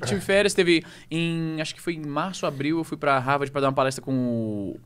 Eu tive férias, teve em. Acho que foi em março, abril, eu fui pra Harvard pra dar uma palestra com o.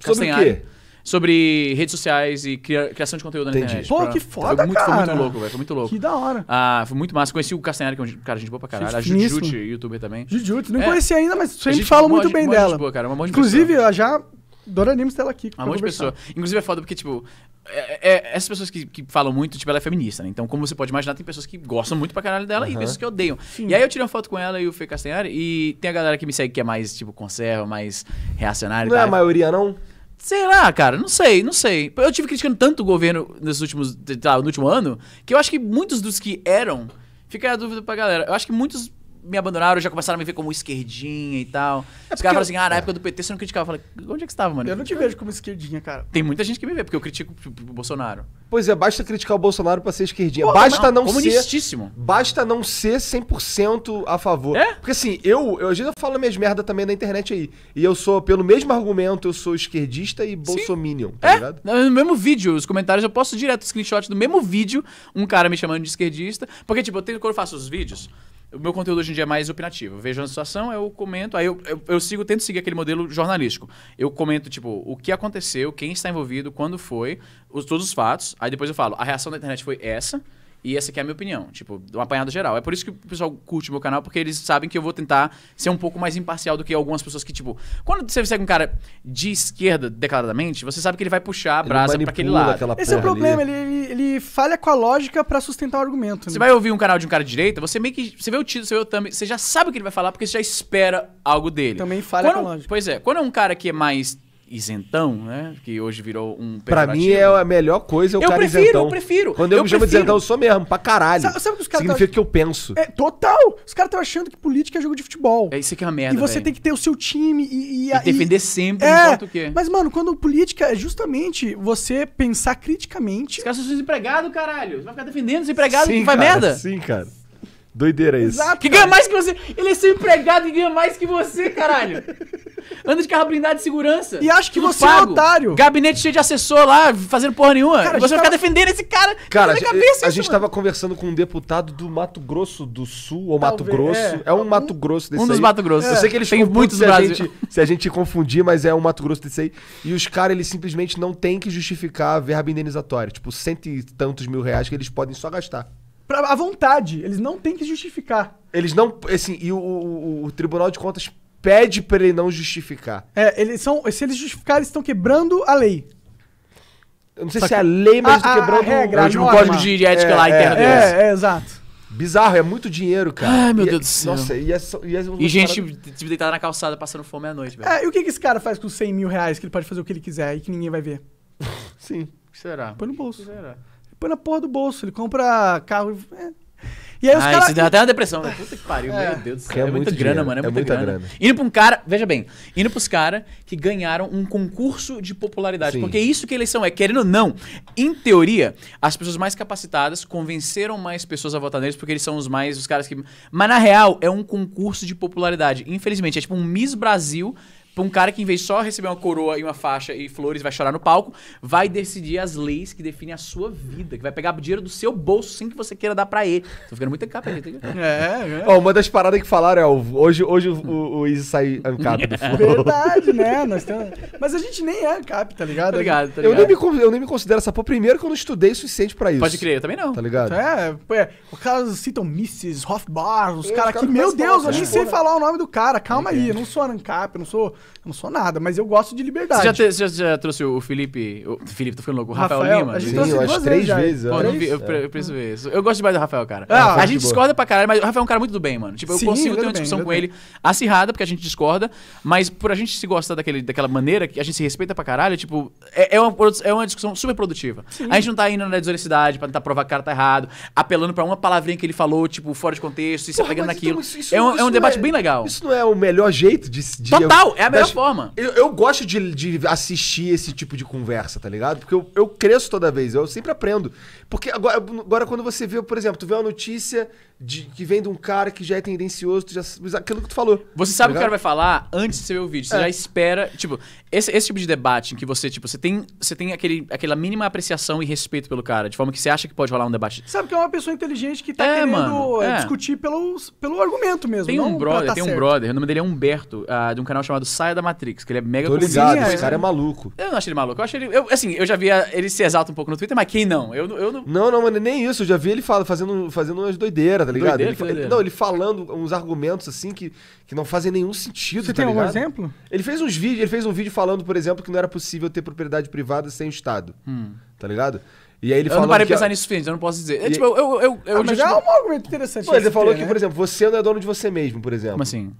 Sobre o quê? Sobre redes sociais e cria- criação de conteúdo na internet. Pô, Pra- que foda, foi muito, Foi muito louco, velho. Foi muito louco. Que da hora. Ah, foi muito massa. Conheci o Castanhari, que é um cara, gente boa pra caralho. Gente a Jujute, youtuber também. Jujutsu, não É. ainda, mas sempre Gente, falo uma- muito bem uma gente dela. boa, cara, uma monte de Inclusive, eu já Dora Animes tá ela aqui. pra Um monte de pessoa. Inclusive é foda porque, tipo, é, é, é, essas pessoas que, que falam muito, tipo, ela é feminista, né? Então, como você pode imaginar, tem pessoas que gostam muito pra caralho dela uhum. e pessoas que odeiam. Sim. E aí eu tirei uma foto com ela e o Fê Castanhari e tem a galera que me segue que é mais, tipo, conserva, mais reacionária. Não é a maioria, não? Sei lá, cara, não sei, não sei. Eu tive criticando tanto o governo nesses últimos, tá, no último ano, que eu acho que muitos dos que eram, fica a dúvida pra galera. Eu acho que muitos me abandonaram, já começaram a me ver como esquerdinha e tal. É Os caras falam assim, ah, na época do PT você não criticava. Eu falei, onde é que você tava, mano? Eu não te vejo como esquerdinha, cara. Tem muita gente que me vê, porque eu critico o Bolsonaro. Pois é, basta criticar o Bolsonaro pra ser esquerdinha. Pô, basta não, não comunistíssimo. ser... Basta não ser 100% a favor. É? Porque assim, eu, eu às vezes eu falo minhas merda também na internet aí. E eu sou, pelo mesmo argumento, eu sou esquerdista e bolsominion, Sim. tá é? ligado? No mesmo vídeo, os comentários, eu posto direto screenshot do mesmo vídeo, um cara me chamando de esquerdista. Porque, tipo, eu tenho, quando eu faço os vídeos... O meu conteúdo hoje em dia é mais opinativo. Eu vejo a situação, eu comento, aí eu, eu, eu, sigo, tento seguir aquele modelo jornalístico. Eu comento, tipo, o que aconteceu, quem está envolvido, quando foi, os, todos os fatos. Aí depois eu falo, a reação da internet foi essa. E essa aqui é a minha opinião, tipo, um apanhado geral. É por isso que o pessoal curte o meu canal, porque eles sabem que eu vou tentar ser um pouco mais imparcial do que algumas pessoas que, tipo, quando você segue um cara de esquerda declaradamente, você sabe que ele vai puxar a brasa para aquele lado. Esse é o problema, ele, ele, ele, falha com a lógica para sustentar o argumento. Né? Você vai ouvir um canal de um cara de direita, você meio que. Você vê o título, você vê o thumb, você já sabe o que ele vai falar, porque você já espera algo dele. Também falha quando, com a lógica. Pois é, quando é um cara que é mais isentão, né? Que hoje virou um Pra mim é a melhor coisa o eu cara prefiro, isentão. Eu prefiro, Quando eu, eu me prefiro. chamo de isentão, eu sou mesmo, pra caralho. Sabe, sabe que os caras Significa tá... que eu penso. É, total! Os caras estão achando que política é jogo de futebol. É isso que é uma merda, E você véio. tem que ter o seu time e... E, e defender e... sempre, é, não importa o quê. Mas, mano, quando política é justamente você pensar criticamente... Os caras são desempregados, caralho. Você vai ficar defendendo desempregado sim, que vai merda. Sim, cara. Doideira isso. Exato. Que ganha mais que você. Ele é seu empregado e ganha mais que você, caralho. Anda de carro blindado de segurança. E acho que você pago. é um otário. Gabinete cheio de assessor lá, fazendo porra nenhuma. Cara, você vai tava... ficar defendendo esse cara. Cara, a, cabeça, a, isso, a gente tava conversando com um deputado do Mato Grosso do Sul, ou Talvez, Mato Grosso. É. é, um Mato Grosso desse Um dos aí. Mato Grosso. É. Eu sei que eles têm muitos se, A gente, se a gente confundir, mas é um Mato Grosso desse aí. E os caras, eles simplesmente não têm que justificar a verba indenizatória. Tipo, cento e tantos mil reais que eles podem só gastar pra, à vontade. Eles não têm que justificar. Eles não. Assim, e o, o, o Tribunal de Contas pede para ele não justificar. É, eles são. Se eles justificarem, eles estão quebrando a lei. Eu não sei Só se é que... é a lei, mas a, quebrando a regra, o, código de ética é, lá interna É, é, é, é, exato. Bizarro, é muito dinheiro, cara. Ai, meu e, é- Deus do céu. Nossa, e, essa, e, e gente paradas... Tipo, deitada na calçada passando fome à noite, velho. É, e o que, que esse cara faz com 100 mil reais que ele pode fazer o que ele quiser e que ninguém vai ver? Sim. O que será? Põe no bolso. O que será? põe na porra do bolso. Ele compra carro. É. E aí os ah, caras. deu até uma depressão, né? Puta que pariu, é. meu Deus do céu. É, é muita grana, dinheiro. mano. É, é, muita, muita grana. grana. Indo pra um cara, veja bem, indo pros caras que ganharam um concurso de popularidade. Sim. Porque é isso que eleição é querendo ou não, em teoria, as pessoas mais capacitadas convenceram mais pessoas a votar neles porque eles são os mais, os caras que. Mas na real, é um concurso de popularidade. Infelizmente, é tipo um Miss Brasil pra um cara que, em vez de só receber uma coroa e uma faixa e flores, vai chorar no palco, vai decidir as leis que definem a sua vida, que vai pegar o dinheiro do seu bolso sem que você queira dar pra ele. Tô ficando muito encapeta. É, é. uma das paradas que falaram é, hoje, hoje o, o, Izzy sai ancap do flow. Verdade, né? Nós temos... Mas a gente nem é ancap, tá ligado? Tá ligado, tá ligado. Eu, nem me, eu nem me considero essa porra. Primeiro que eu não estudei o suficiente pra isso. Pode crer, eu também não. Tá ligado? É, é os caras citam Mrs. Hoffbar os é, caras cara que, meu Deus, eu nem sei falar o nome do cara. Calma aí, eu não sou ancap, não sou eu não sou nada, mas eu gosto de liberdade. Você já, te, você já, já trouxe o Felipe. O Felipe, tô ficando louco. O Rafael, Rafael Lima? Sim, eu acho três vezes. Pô, três? Eu, eu, é. eu preciso ver isso. Eu gosto demais do Rafael, cara. Ah, a gente discorda pra caralho, mas o Rafael é um cara muito do bem, mano. Tipo, eu Sim, consigo ter uma discussão bem, com ele bem. acirrada, porque a gente discorda, mas por a gente se gostar daquele, daquela maneira, que a gente se respeita pra caralho, tipo, é, é, uma, é uma discussão super produtiva. Sim. A gente não tá indo na desonestidade pra tentar provar que o cara tá errado, apelando pra uma palavrinha que ele falou, tipo, fora de contexto, e se tá pegando então naquilo. Então, isso, isso, é um, é um debate é bem legal. Isso não é o melhor jeito de. de Total! É a melhor forma. Eu, eu gosto de, de, assistir esse tipo de conversa, tá ligado? Porque eu, eu cresço toda vez, eu sempre aprendo. Porque agora, agora quando você vê, por exemplo, tu vê uma notícia de, que vem de um cara que já é tendencioso, tu já, aquilo que tu falou. Você tá sabe o que o cara vai falar antes de você ver o vídeo. Você é. já espera. Tipo, esse, esse tipo de debate em que você, tipo, você tem, você tem aquele, aquela mínima apreciação e respeito pelo cara, de forma que você acha que pode rolar um debate. Sabe que é uma pessoa inteligente que tá é, querendo mano, é. é. discutir pelo, pelo argumento mesmo. Tem um brother, tá tem certo. um brother, o nome dele é Humberto, uh, de um canal chamado Sa saia da Matrix, que ele é mega Tô ligado, esse é. cara é maluco. Eu não achei ele maluco. Eu achei ele. Eu, assim, eu já vi ele se exalta um pouco no Twitter, mas quem não? Eu, eu não. Não, não, mano, nem isso. Eu já vi ele fala, fazendo, fazendo umas doideiras, tá ligado? Doideira, ele, doideira. ele, não, ele falando uns argumentos assim que, que não fazem nenhum sentido. Você tá tem ligado? algum exemplo? Ele fez uns vídeos, ele fez um vídeo falando, por exemplo, que não era possível ter propriedade privada sem o Estado. Hum. Tá ligado? E aí ele eu não parei de pensar nisso, filho, eu não posso dizer. É, tipo, eu, eu, eu, ah, eu já... é um argumento interessante. Mas ele falou ter, que, né? por exemplo, você não é dono de você mesmo, por exemplo. Como assim?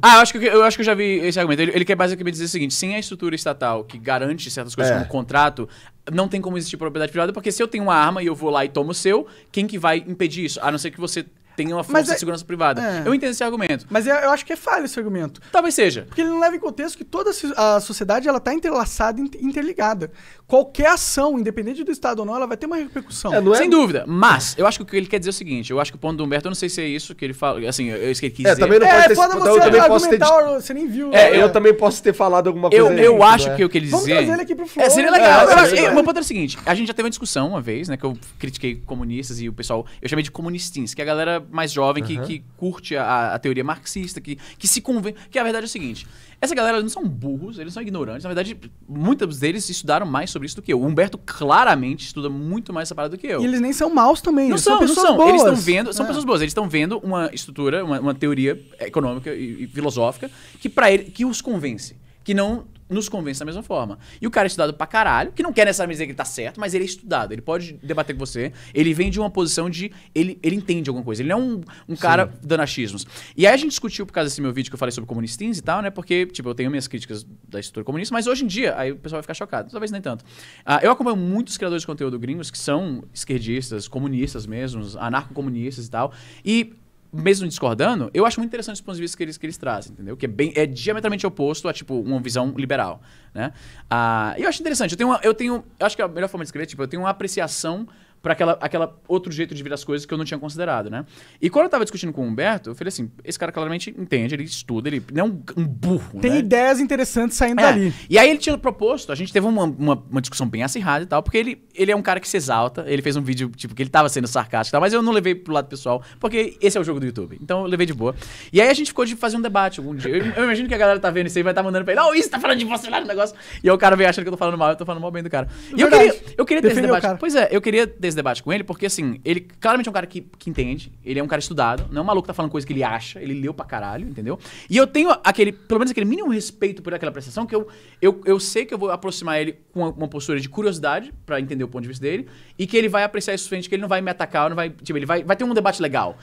Ah, eu acho, que, eu acho que eu já vi esse argumento. Ele, ele quer basicamente dizer o seguinte: sem a estrutura estatal que garante certas coisas é. como contrato, não tem como existir propriedade privada, porque se eu tenho uma arma e eu vou lá e tomo o seu, quem que vai impedir isso? A não ser que você tem uma força é, de segurança privada. É. Eu entendo esse argumento. Mas eu acho que é falho esse argumento. Talvez seja. Porque ele não leva em contexto que toda a sociedade ela está entrelaçada e interligada. Qualquer ação, independente do Estado ou não, ela vai ter uma repercussão. É, é Sem dúvida. Mas eu acho que o que ele quer dizer é o seguinte. Eu acho que o ponto do Humberto, eu não sei se é isso que ele fala. Assim, eu, eu que é, dizer. Também não é, pode ter, é foda você também posso ter... Você nem viu. É, Eu também posso ter falado alguma coisa. Eu, aí, eu acho né? que o que ele dizia. Vamos trazer ele aqui pro Flow. É, seria legal. É, meu ponto é o seguinte. A gente já teve uma discussão uma vez, né? Que eu critiquei comunistas e o pessoal... Eu chamei de comunistins, que a galera mais jovem que, uhum. que curte a, a, teoria marxista, que, que se convém. Que a verdade é o seguinte: essa galera não são burros, eles são ignorantes. Na verdade, muitos deles estudaram mais sobre isso do que eu. O Humberto claramente estuda muito mais essa parada do que eu. E eles nem são maus também, não são, são pessoas não são. boas. Eles estão vendo, são é. pessoas boas, eles estão vendo uma estrutura, uma, uma teoria econômica e, e filosófica que para ele que os convence que não nos convence da mesma forma. E o cara é estudado pra caralho, que não quer nessa dizer que ele tá certo, mas ele é estudado. Ele pode debater com você. Ele vem de uma posição de. Ele, ele entende alguma coisa. Ele não é um, um cara Sim. dando achismos. E aí a gente discutiu por causa desse meu vídeo que eu falei sobre comunistins e tal, né? Porque, tipo, eu tenho minhas críticas da estrutura comunista, mas hoje em dia, aí o pessoal vai ficar chocado. Talvez nem tanto. Uh, eu acompanho muitos criadores de conteúdo gringos que são esquerdistas, comunistas mesmo, anarco-comunistas e tal. E mesmo discordando, eu acho muito interessante os pontos de vista que eles, que eles trazem, entendeu? Que é, bem, é diametralmente oposto a, tipo, uma visão liberal, né? Ah, e eu acho interessante. Eu tenho, uma, eu tenho... Eu acho que a melhor forma de escrever, é, tipo, eu tenho uma apreciação para aquela, aquela outro jeito de ver as coisas que eu não tinha considerado, né? E quando eu tava discutindo com o Humberto, eu falei assim, esse cara claramente entende, ele estuda, ele não é um, burro, Tem né? ideias interessantes saindo é. dali. E aí ele tinha proposto, a gente teve uma, uma, uma, discussão bem acirrada e tal, porque ele, ele é um cara que se exalta, ele fez um vídeo, tipo, que ele tava sendo sarcástico e tal, mas eu não levei pro lado pessoal, porque esse é o jogo do YouTube. Então eu levei de boa. E aí a gente ficou de fazer um debate algum dia. Eu, eu imagino que a galera tá vendo isso aí, vai estar tá mandando pra ele, não, oh, isso tá falando de você lá no negócio. E aí o cara vem achando que eu tô falando mal, eu tô falando mal bem do cara. E eu queria, eu queria ter Defendeu esse debate. Pois é, eu queria ter esse debate com ele, porque assim, ele claramente é um cara que, que entende, ele é um cara estudado, não é um maluco que tá falando coisa que ele acha, ele leu pra caralho, entendeu? E eu tenho aquele, pelo menos aquele mínimo respeito por aquela prestação, que eu, eu, eu sei que eu vou aproximar ele com uma, uma postura de curiosidade, para entender o ponto de vista dele, e que ele vai apreciar isso frente, que ele não vai me atacar, não vai. Tipo, ele vai, vai ter um debate legal.